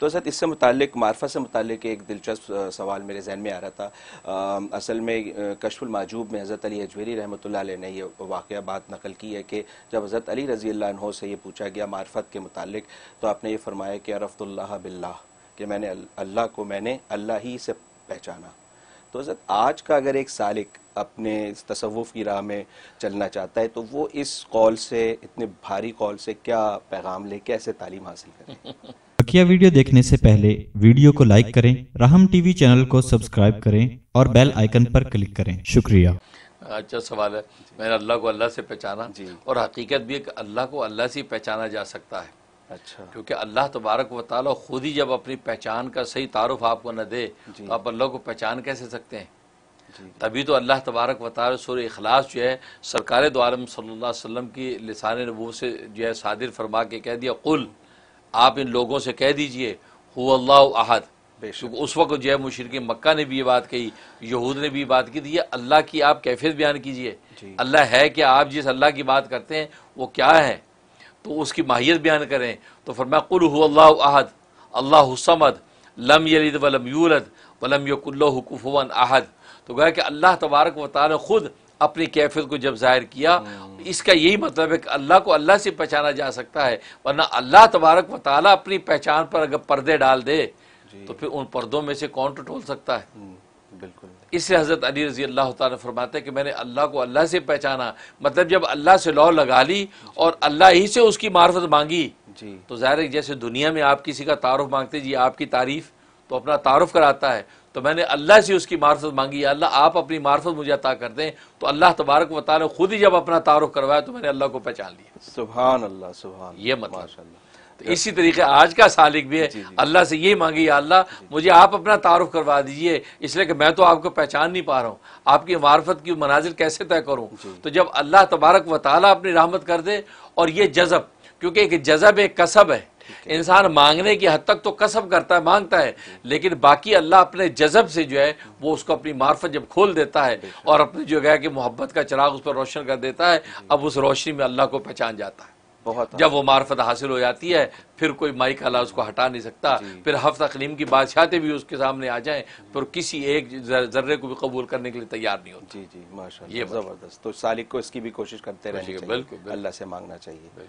तो सर इससे मुतक मार्फा से मुतक एक दिलचस्प सवाल मेरे जहन में आ रहा था आ, असल में कशफुल माजूब में हज़रत अली अजवेरी रहमत ने यह वाक़ बात नकल की है कि जब हज़रत अली रज़ी अल्लाह से ये पूछा गया मार्फत के मुतक तो आपने ये फरमाया कि अरफ़ुल्ला बिल्ला कि मैंने अल्लाह को मैंने अल्लाह ही से पहचाना तो हज़रत आज का अगर एक सालिक अपने तसवुफ़ की राह में चलना चाहता है तो वो इस कॉल से इतने भारी कॉल से क्या पैगाम ले कैसे तालीम हासिल करें बकिया वीडियो देखने से पहले वीडियो को लाइक करें राहम टीवी चैनल को सब्सक्राइब करें और बेल आइकन पर क्लिक करें शुक्रिया अच्छा सवाल है मैंने अल्लाह को अल्लाह से पहचाना और हकीकत भी अल्लाह को अल्लाह से पहचाना जा सकता है अच्छा क्योंकि अल्लाह तबारक व खुद ही जब अपनी पहचान का सही तारफ़ आपको न दे तो आप अल्लाह को पहचान कैसे सकते हैं तभी तो अल्लाह तबारक वाल सुर अखलास जो है सरकार दो आलम सल्ला वसलम की लसान नबू से जो है सादिर फरमा के कह दिया कुल आप इन लोगों से कह दीजिए अहद उस वक्त जो है मुशरक मक्का ने भी ये बात कही यहूद ने भी ये बात की थी तो अल्लाह की आप कैफियत बयान कीजिए अल्लाह है कि आप जिस अल्लाह की बात करते हैं वो क्या है तो उसकी माहियत बयान करें तो फरमा कुल अहद अल्लाह समद लम यलिद वलम यूलद वलम यकुल्लकुफ़ुवन अहद तो गया कि अल्लाह तबारक व ख़ुद अपनी कैफियत को जब जाहिर किया हम्म। इसका यही मतलब है कि अल्लाह को अल्लाह से पहचाना जा सकता है वरना अल्लाह तबारक वाली अपनी पहचान पर अगर पर्दे डाल दे तो फिर उन पर्दों में से कौन टटोल सकता है हम्म, बिल्कुल इससे हज़रत अली रजी अल्लाह ने फरमाते हैं कि मैंने अल्लाह को अल्लाह से पहचाना मतलब जब अल्लाह से लौ लगा ली और अल्लाह ही से उसकी मार्फत मांगी जी तो ज़ाहिर जैसे दुनिया में आप किसी का तारुफ मांगते जी आपकी तारीफ़ तो अपना तारुफ कराता है तो मैंने अल्लाह से उसकी मार्फत मांगी अल्लाह आप अपनी मार्फत मुझे अता कर दें तो अल्लाह तबारक वाली खुद ही जब अपना तारुफ करवाया तो मैंने अल्लाह को पहचान लिया सुबह अल्लाह सुबह ये मतलब तो इसी तरीके आज का सालिक भी है अल्लाह से ये मांगी अल्लाह मुझे आप अपना तारुफ करवा दीजिए इसलिए कि मैं तो आपको पहचान नहीं पा रहा हूँ आपकी मार्फत की मनाजिर कैसे तय करूँ तो जब अल्लाह तबारक वाली अपनी रहमत कर दे और ये जज़ब क्योंकि एक जज़ब एक कसब है इंसान मांगने की हद तक तो कसब करता है मांगता है लेकिन बाकी अल्लाह अपने जजब से जो है वो उसको अपनी मार्फत जब खोल देता है और अपनी जो है कि मोहब्बत का चिराग उस पर रोशन कर देता है अब उस रोशनी में अल्लाह को पहचान जाता है बहुत जब अच्छा। वो मार्फत हासिल हो जाती है फिर कोई माई काला उसको हटा नहीं सकता फिर हफ तकलीम की बादशाहते भी उसके सामने आ जाएं पर किसी एक जर्रे को भी कबूल करने के लिए तैयार नहीं होती जी जी माशा ये ज़बरदस्त तो सालिक को इसकी भी कोशिश करते रहिए बिल्कुल अल्लाह से मांगना चाहिए